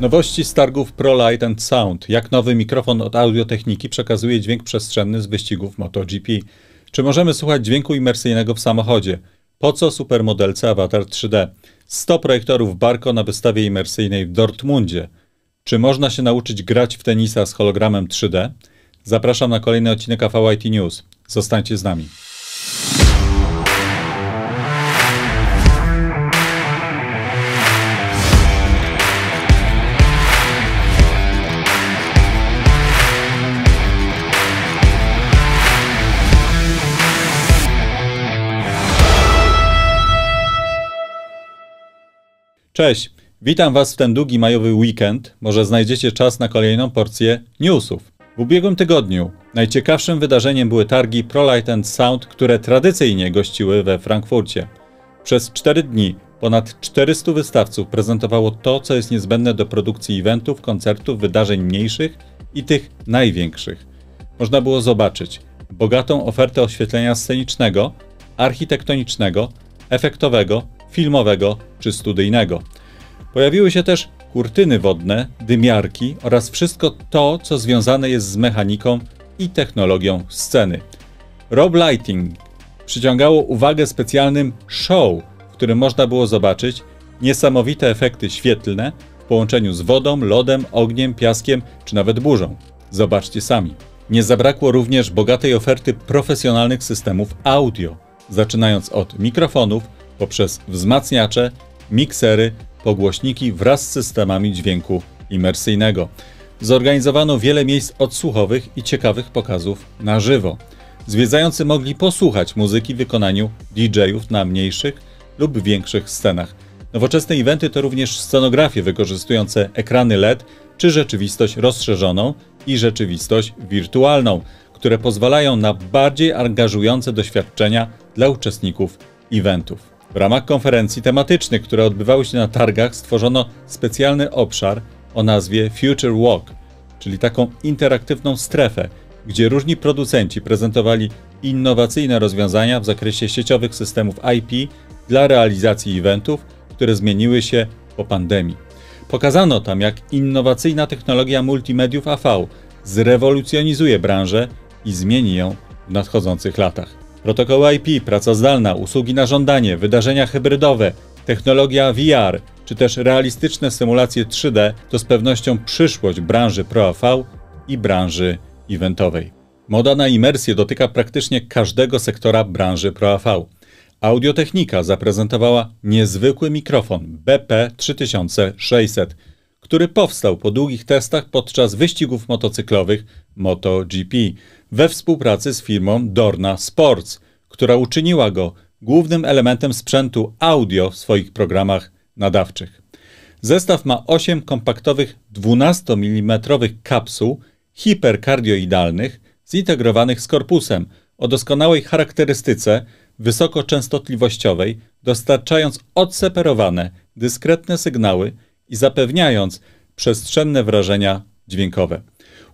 Nowości z targów Pro Light and Sound. Jak nowy mikrofon od audiotechniki przekazuje dźwięk przestrzenny z wyścigów MotoGP? Czy możemy słuchać dźwięku imersyjnego w samochodzie? Po co supermodelce Avatar 3D? 100 projektorów Barco na wystawie imersyjnej w Dortmundzie. Czy można się nauczyć grać w tenisa z hologramem 3D? Zapraszam na kolejny odcinek AVIT News. Zostańcie z nami. Cześć, witam Was w ten długi majowy weekend. Może znajdziecie czas na kolejną porcję newsów. W ubiegłym tygodniu najciekawszym wydarzeniem były targi ProLight and Sound, które tradycyjnie gościły we Frankfurcie. Przez 4 dni ponad 400 wystawców prezentowało to, co jest niezbędne do produkcji eventów, koncertów, wydarzeń mniejszych i tych największych. Można było zobaczyć bogatą ofertę oświetlenia scenicznego, architektonicznego, efektowego filmowego czy studyjnego. Pojawiły się też kurtyny wodne, dymiarki oraz wszystko to, co związane jest z mechaniką i technologią sceny. Rob Lighting przyciągało uwagę specjalnym show, w którym można było zobaczyć niesamowite efekty świetlne w połączeniu z wodą, lodem, ogniem, piaskiem czy nawet burzą. Zobaczcie sami. Nie zabrakło również bogatej oferty profesjonalnych systemów audio, zaczynając od mikrofonów, poprzez wzmacniacze, miksery, pogłośniki wraz z systemami dźwięku imersyjnego. Zorganizowano wiele miejsc odsłuchowych i ciekawych pokazów na żywo. Zwiedzający mogli posłuchać muzyki w wykonaniu DJ-ów na mniejszych lub większych scenach. Nowoczesne eventy to również scenografie wykorzystujące ekrany LED czy rzeczywistość rozszerzoną i rzeczywistość wirtualną, które pozwalają na bardziej angażujące doświadczenia dla uczestników eventów. W ramach konferencji tematycznych, które odbywały się na targach, stworzono specjalny obszar o nazwie Future Walk, czyli taką interaktywną strefę, gdzie różni producenci prezentowali innowacyjne rozwiązania w zakresie sieciowych systemów IP dla realizacji eventów, które zmieniły się po pandemii. Pokazano tam, jak innowacyjna technologia multimediów AV zrewolucjonizuje branżę i zmieni ją w nadchodzących latach protokoły IP, praca zdalna, usługi na żądanie, wydarzenia hybrydowe, technologia VR czy też realistyczne symulacje 3D to z pewnością przyszłość branży ProAV i branży eventowej. Moda na imersję dotyka praktycznie każdego sektora branży ProAV. Audiotechnika zaprezentowała niezwykły mikrofon BP3600, który powstał po długich testach podczas wyścigów motocyklowych MotoGP we współpracy z firmą Dorna Sports, która uczyniła go głównym elementem sprzętu audio w swoich programach nadawczych. Zestaw ma 8 kompaktowych 12 mm kapsuł hiperkardioidalnych zintegrowanych z korpusem o doskonałej charakterystyce wysokoczęstotliwościowej, dostarczając odseparowane, dyskretne sygnały i zapewniając przestrzenne wrażenia dźwiękowe.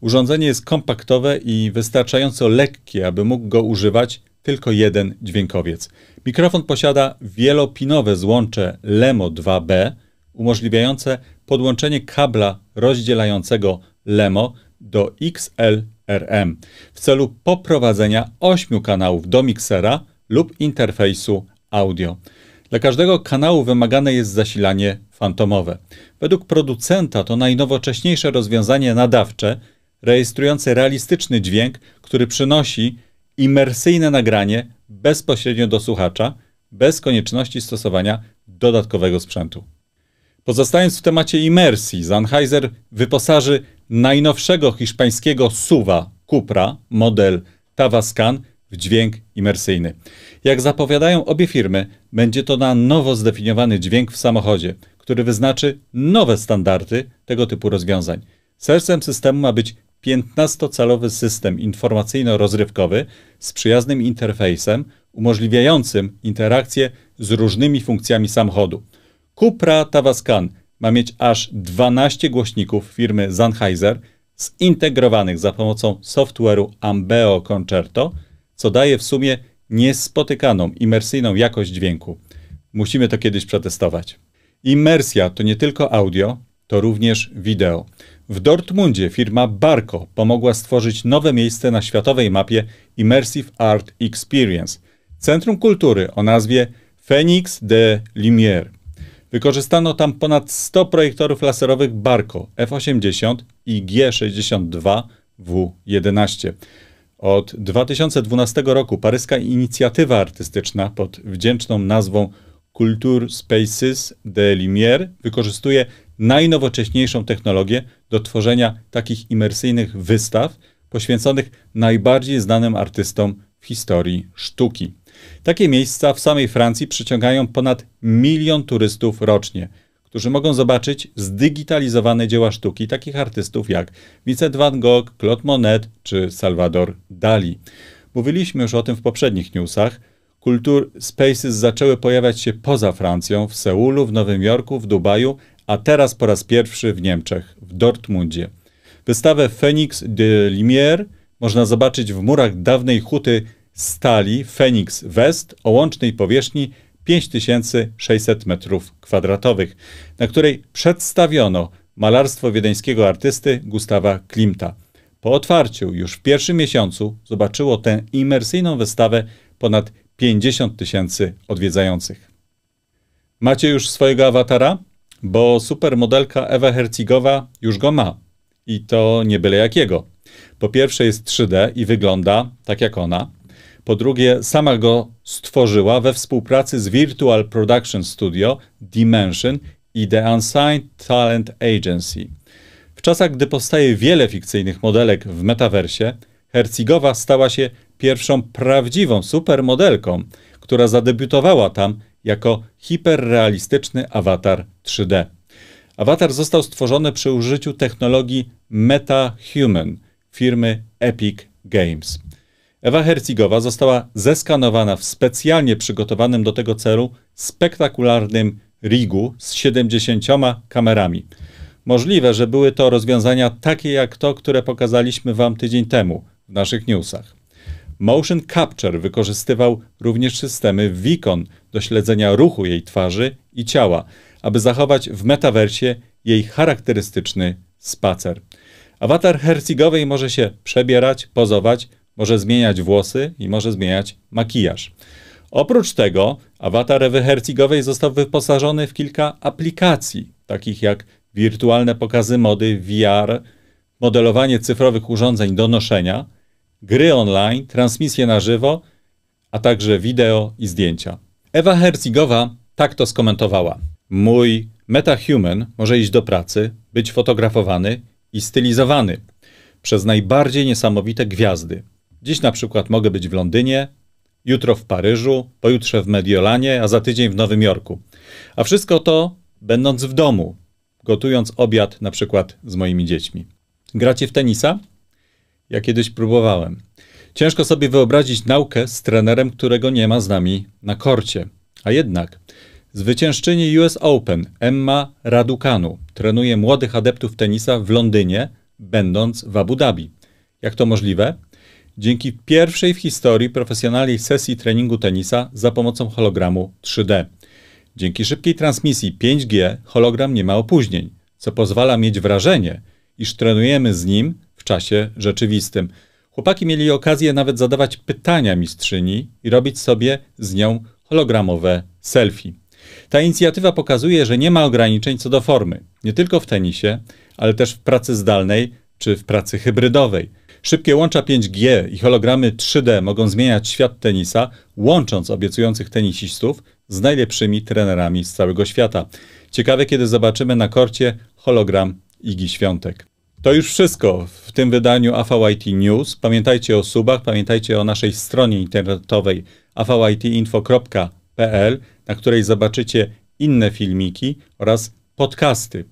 Urządzenie jest kompaktowe i wystarczająco lekkie, aby mógł go używać tylko jeden dźwiękowiec. Mikrofon posiada wielopinowe złącze LEMO 2B, umożliwiające podłączenie kabla rozdzielającego LEMO do XLRM w celu poprowadzenia ośmiu kanałów do miksera lub interfejsu audio. Dla każdego kanału wymagane jest zasilanie fantomowe. Według producenta to najnowocześniejsze rozwiązanie nadawcze – rejestrujące realistyczny dźwięk, który przynosi imersyjne nagranie bezpośrednio do słuchacza, bez konieczności stosowania dodatkowego sprzętu. Pozostając w temacie imersji, Sennheiser wyposaży najnowszego hiszpańskiego suwa Cupra model Tavascan w dźwięk imersyjny. Jak zapowiadają obie firmy, będzie to na nowo zdefiniowany dźwięk w samochodzie, który wyznaczy nowe standardy tego typu rozwiązań. Sercem systemu ma być 15-calowy system informacyjno-rozrywkowy z przyjaznym interfejsem umożliwiającym interakcję z różnymi funkcjami samochodu. Cupra Tavascan ma mieć aż 12 głośników firmy Sennheiser zintegrowanych za pomocą software'u Ambeo Concerto, co daje w sumie niespotykaną imersyjną jakość dźwięku. Musimy to kiedyś przetestować. Imersja to nie tylko audio, to również wideo. W Dortmundzie firma Barco pomogła stworzyć nowe miejsce na światowej mapie Immersive Art Experience Centrum Kultury o nazwie Phoenix de Lumière. Wykorzystano tam ponad 100 projektorów laserowych Barco F80 i G62W11. Od 2012 roku paryska inicjatywa artystyczna pod wdzięczną nazwą Culture Spaces de Lumière wykorzystuje najnowocześniejszą technologię do tworzenia takich imersyjnych wystaw poświęconych najbardziej znanym artystom w historii sztuki. Takie miejsca w samej Francji przyciągają ponad milion turystów rocznie, którzy mogą zobaczyć zdigitalizowane dzieła sztuki takich artystów jak Vincent van Gogh, Claude Monet czy Salvador Dali. Mówiliśmy już o tym w poprzednich newsach. Kultur Spaces zaczęły pojawiać się poza Francją, w Seulu, w Nowym Jorku, w Dubaju, a teraz po raz pierwszy w Niemczech, w Dortmundzie. Wystawę Phoenix de Limier można zobaczyć w murach dawnej huty stali Phoenix West o łącznej powierzchni 5600 m2, na której przedstawiono malarstwo wiedeńskiego artysty Gustawa Klimta. Po otwarciu już w pierwszym miesiącu zobaczyło tę imersyjną wystawę ponad 50 tysięcy odwiedzających. Macie już swojego awatara? bo supermodelka Ewa Hercigowa już go ma. I to nie byle jakiego. Po pierwsze jest 3D i wygląda tak jak ona. Po drugie, sama go stworzyła we współpracy z Virtual Production Studio, Dimension i The Unsigned Talent Agency. W czasach, gdy powstaje wiele fikcyjnych modelek w metaversie, Hercigowa stała się pierwszą prawdziwą supermodelką, która zadebiutowała tam jako hiperrealistyczny awatar 3D. Awatar został stworzony przy użyciu technologii MetaHuman firmy Epic Games. Ewa Hercigowa została zeskanowana w specjalnie przygotowanym do tego celu spektakularnym rigu z 70 kamerami. Możliwe, że były to rozwiązania takie jak to, które pokazaliśmy Wam tydzień temu w naszych newsach. Motion Capture wykorzystywał również systemy Vicon do śledzenia ruchu jej twarzy i ciała, aby zachować w metaversie jej charakterystyczny spacer. Awatar Herzigowej może się przebierać, pozować, może zmieniać włosy i może zmieniać makijaż. Oprócz tego awatar Ewy Herzigowej został wyposażony w kilka aplikacji, takich jak wirtualne pokazy mody, VR, modelowanie cyfrowych urządzeń do noszenia, gry online, transmisje na żywo, a także wideo i zdjęcia. Ewa Herzigowa tak to skomentowała. Mój metahuman może iść do pracy, być fotografowany i stylizowany przez najbardziej niesamowite gwiazdy. Dziś na przykład mogę być w Londynie, jutro w Paryżu, pojutrze w Mediolanie, a za tydzień w Nowym Jorku. A wszystko to będąc w domu, gotując obiad na przykład z moimi dziećmi. Gracie w tenisa? Ja kiedyś próbowałem. Ciężko sobie wyobrazić naukę z trenerem, którego nie ma z nami na korcie. A jednak zwyciężczyni US Open Emma Raducanu trenuje młodych adeptów tenisa w Londynie, będąc w Abu Dhabi. Jak to możliwe? Dzięki pierwszej w historii profesjonalnej sesji treningu tenisa za pomocą hologramu 3D. Dzięki szybkiej transmisji 5G hologram nie ma opóźnień, co pozwala mieć wrażenie, iż trenujemy z nim w czasie rzeczywistym – Chłopaki mieli okazję nawet zadawać pytania mistrzyni i robić sobie z nią hologramowe selfie. Ta inicjatywa pokazuje, że nie ma ograniczeń co do formy, nie tylko w tenisie, ale też w pracy zdalnej czy w pracy hybrydowej. Szybkie łącza 5G i hologramy 3D mogą zmieniać świat tenisa, łącząc obiecujących tenisistów z najlepszymi trenerami z całego świata. Ciekawe, kiedy zobaczymy na korcie hologram Igi Świątek. To już wszystko w tym wydaniu AVIT News. Pamiętajcie o subach, pamiętajcie o naszej stronie internetowej avitinfo.pl, na której zobaczycie inne filmiki oraz podcasty.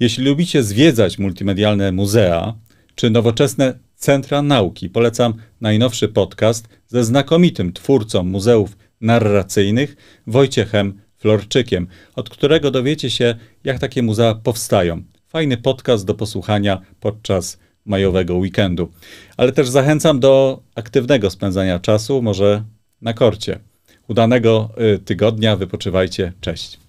Jeśli lubicie zwiedzać multimedialne muzea czy nowoczesne centra nauki, polecam najnowszy podcast ze znakomitym twórcą muzeów narracyjnych Wojciechem Florczykiem, od którego dowiecie się, jak takie muzea powstają. Fajny podcast do posłuchania podczas majowego weekendu. Ale też zachęcam do aktywnego spędzania czasu, może na korcie. Udanego y, tygodnia, wypoczywajcie, cześć.